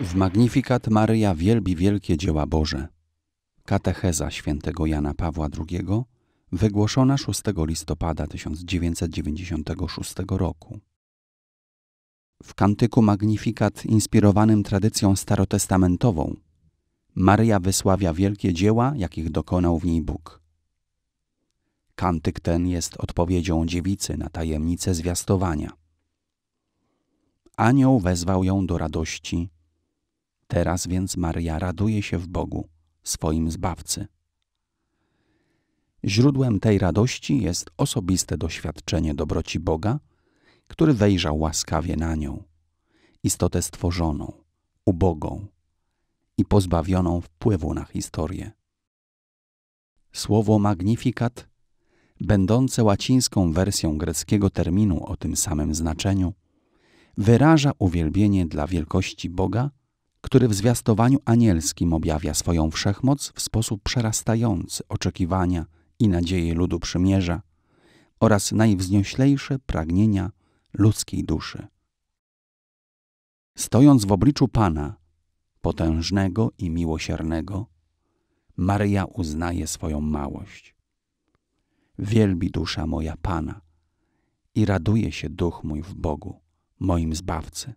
W Magnifikat Maryja wielbi wielkie dzieła Boże. Katecheza świętego Jana Pawła II, wygłoszona 6 listopada 1996 roku. W kantyku Magnifikat inspirowanym tradycją starotestamentową Maryja wysławia wielkie dzieła, jakich dokonał w niej Bóg. Kantyk ten jest odpowiedzią dziewicy na tajemnicę zwiastowania. Anioł wezwał ją do radości – Teraz więc Maria raduje się w Bogu, swoim Zbawcy. Źródłem tej radości jest osobiste doświadczenie dobroci Boga, który wejrzał łaskawie na nią, istotę stworzoną, ubogą i pozbawioną wpływu na historię. Słowo magnifikat, będące łacińską wersją greckiego terminu o tym samym znaczeniu, wyraża uwielbienie dla wielkości Boga który w zwiastowaniu anielskim objawia swoją wszechmoc w sposób przerastający oczekiwania i nadzieje ludu przymierza oraz najwznioślejsze pragnienia ludzkiej duszy. Stojąc w obliczu Pana, potężnego i miłosiernego, Maryja uznaje swoją małość. Wielbi dusza moja Pana i raduje się duch mój w Bogu, moim Zbawcy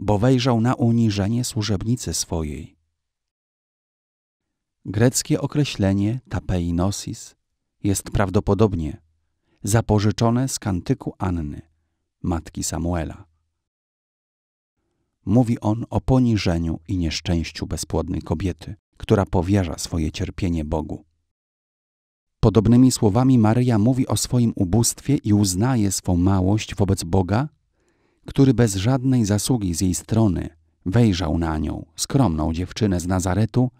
bo wejrzał na uniżenie służebnicy swojej. Greckie określenie tapeinosis jest prawdopodobnie zapożyczone z kantyku Anny, matki Samuela. Mówi on o poniżeniu i nieszczęściu bezpłodnej kobiety, która powierza swoje cierpienie Bogu. Podobnymi słowami Maryja mówi o swoim ubóstwie i uznaje swą małość wobec Boga który bez żadnej zasługi z jej strony wejrzał na nią, skromną dziewczynę z Nazaretu,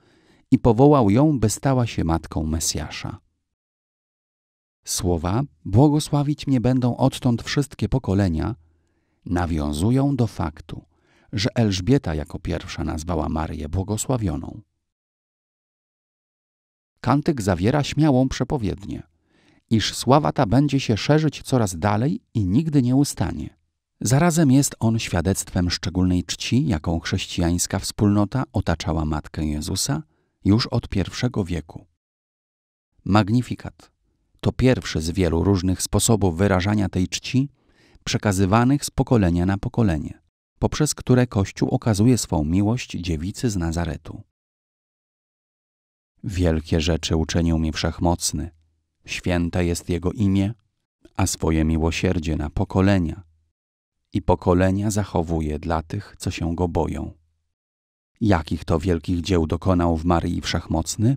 i powołał ją, by stała się matką Mesjasza. Słowa błogosławić mnie będą odtąd wszystkie pokolenia nawiązują do faktu, że Elżbieta jako pierwsza nazwała Marię błogosławioną. Kantyk zawiera śmiałą przepowiednię, iż sława ta będzie się szerzyć coraz dalej i nigdy nie ustanie. Zarazem jest on świadectwem szczególnej czci, jaką chrześcijańska wspólnota otaczała Matkę Jezusa już od pierwszego wieku. Magnifikat to pierwszy z wielu różnych sposobów wyrażania tej czci, przekazywanych z pokolenia na pokolenie, poprzez które Kościół okazuje swą miłość dziewicy z Nazaretu. Wielkie rzeczy uczynił mi wszechmocny, święte jest Jego imię, a swoje miłosierdzie na pokolenia – i pokolenia zachowuje dla tych, co się go boją. Jakich to wielkich dzieł dokonał w Marii Wszechmocny?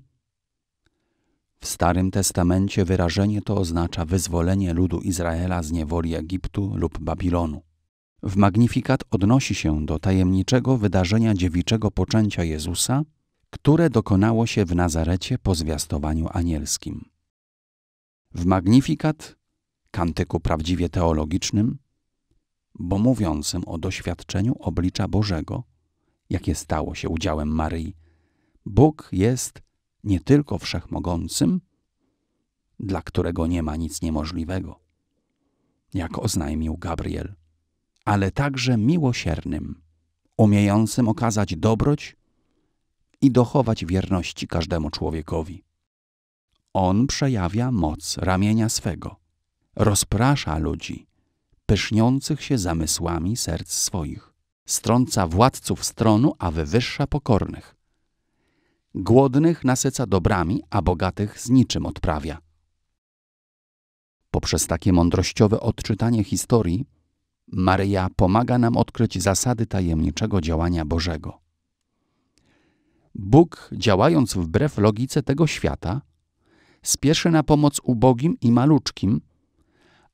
W Starym Testamencie wyrażenie to oznacza wyzwolenie ludu Izraela z niewoli Egiptu lub Babilonu. W Magnifikat odnosi się do tajemniczego wydarzenia dziewiczego poczęcia Jezusa, które dokonało się w Nazarecie po zwiastowaniu anielskim. W Magnifikat, kantyku prawdziwie teologicznym, bo mówiącym o doświadczeniu oblicza Bożego, jakie stało się udziałem Maryi. Bóg jest nie tylko wszechmogącym, dla którego nie ma nic niemożliwego, jak oznajmił Gabriel, ale także miłosiernym, umiejącym okazać dobroć i dochować wierności każdemu człowiekowi. On przejawia moc ramienia swego, rozprasza ludzi, pyszniących się zamysłami serc swoich. Strąca władców stronu, a wywyższa pokornych. Głodnych nasyca dobrami, a bogatych z niczym odprawia. Poprzez takie mądrościowe odczytanie historii, Maryja pomaga nam odkryć zasady tajemniczego działania Bożego. Bóg, działając wbrew logice tego świata, spieszy na pomoc ubogim i maluczkim,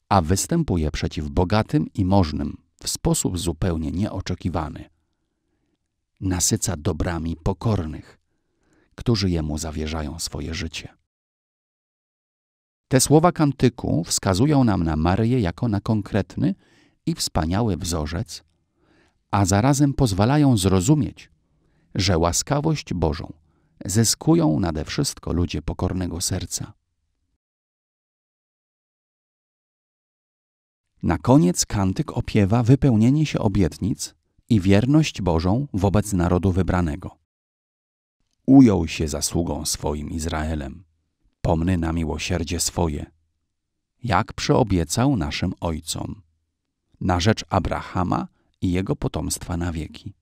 a występuje przeciw bogatym i możnym w sposób zupełnie nieoczekiwany. Nasyca dobrami pokornych, którzy jemu zawierzają swoje życie. Te słowa kantyku wskazują nam na Maryję jako na konkretny i wspaniały wzorzec, a zarazem pozwalają zrozumieć, że łaskawość Bożą zyskują nade wszystko ludzie pokornego serca. Na koniec kantyk opiewa wypełnienie się obietnic i wierność Bożą wobec narodu wybranego. Ujął się zasługą swoim Izraelem, pomny na miłosierdzie swoje, jak przyobiecał naszym ojcom, na rzecz Abrahama i jego potomstwa na wieki.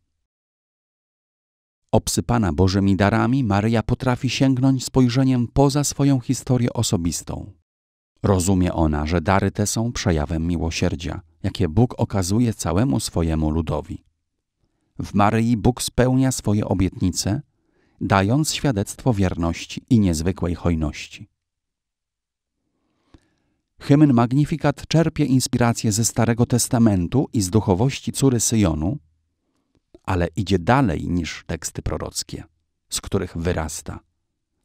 Obsypana Bożymi darami, Maryja potrafi sięgnąć spojrzeniem poza swoją historię osobistą Rozumie ona, że dary te są przejawem miłosierdzia, jakie Bóg okazuje całemu swojemu ludowi. W Maryi Bóg spełnia swoje obietnice, dając świadectwo wierności i niezwykłej hojności. Hymn Magnifikat czerpie inspirację ze Starego Testamentu i z duchowości córy Syjonu, ale idzie dalej niż teksty prorockie, z których wyrasta.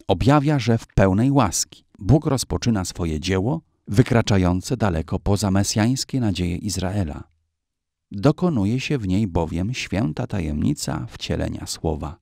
Objawia, że w pełnej łaski, Bóg rozpoczyna swoje dzieło wykraczające daleko poza mesjańskie nadzieje Izraela. Dokonuje się w niej bowiem święta tajemnica wcielenia słowa.